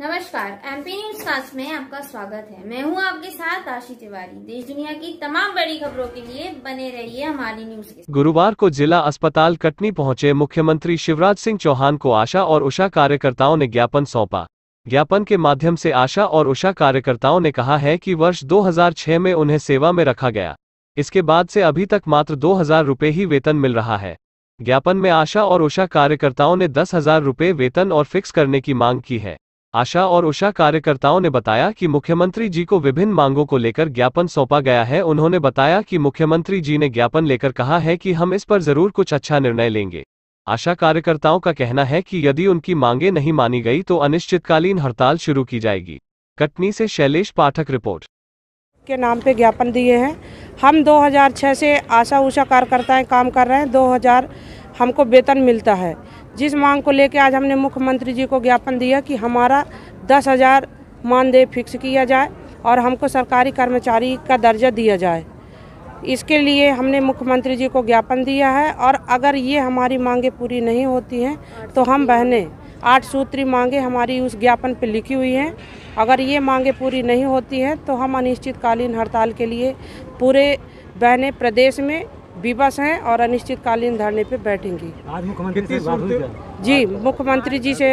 नमस्कार MP news cast में आपका स्वागत है मैं हूं आपके साथ आशी तिवारी देश दुनिया की तमाम बड़ी खबरों के लिए बने रहिए हमारी न्यूज के गुरुवार को जिला अस्पताल कटनी पहुंचे मुख्यमंत्री शिवराज सिंह चौहान को आशा और उषा कार्यकर्ताओं ने ज्ञापन सौंपा ज्ञापन के माध्यम से आशा और उषा कार्यकर्ताओं ने कहा है कि वर्ष 2006 में उन्हें सेवा में रखा गया इसके बाद से अभी तक मात्र दो हजार ही वेतन मिल रहा है ज्ञापन में आशा और उषा कार्यकर्ताओं ने दस हजार रूपए वेतन और फिक्स करने की मांग की है आशा और उषा कार्यकर्ताओं ने बताया कि मुख्यमंत्री जी को विभिन्न मांगों को लेकर ज्ञापन सौंपा गया है उन्होंने बताया कि मुख्यमंत्री जी ने ज्ञापन लेकर कहा है कि हम इस पर जरूर कुछ अच्छा निर्णय लेंगे आशा कार्यकर्ताओं का कहना है कि यदि उनकी मांगे नहीं मानी गई तो अनिश्चितकालीन हड़ताल शुरू की जाएगी कटनी से शैलेश पाठक रिपोर्ट के नाम पे ज्ञापन दिए हैं हम 2006 से आशा उषा कार्यकर्ताएं काम कर रहे हैं 2000 हमको वेतन मिलता है जिस मांग को लेकर आज हमने मुख्यमंत्री जी को ज्ञापन दिया कि हमारा दस हज़ार मानदेय फिक्स किया जाए और हमको सरकारी कर्मचारी का दर्जा दिया जाए इसके लिए हमने मुख्यमंत्री जी को ज्ञापन दिया है और अगर ये हमारी मांगें पूरी नहीं होती हैं तो हम बहनें आठ सूत्री मांगे हमारी उस ज्ञापन पर लिखी हुई हैं अगर ये मांगे पूरी नहीं होती हैं तो हम अनिश्चितकालीन हड़ताल के लिए पूरे बहने प्रदेश में विवश हैं और अनिश्चितकालीन धरने पे बैठेंगी आज मुख्यमंत्री जी मुख्यमंत्री जी से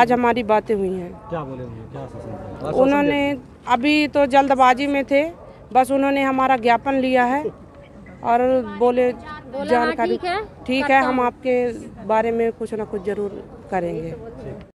आज हमारी बातें हुई हैं क्या बोले उन्होंने अभी तो जल्दबाजी में थे बस उन्होंने हमारा ज्ञापन लिया है और बोले हाँ, जानकारी ठीक है हम आपके बारे में कुछ ना कुछ जरूर करेंगे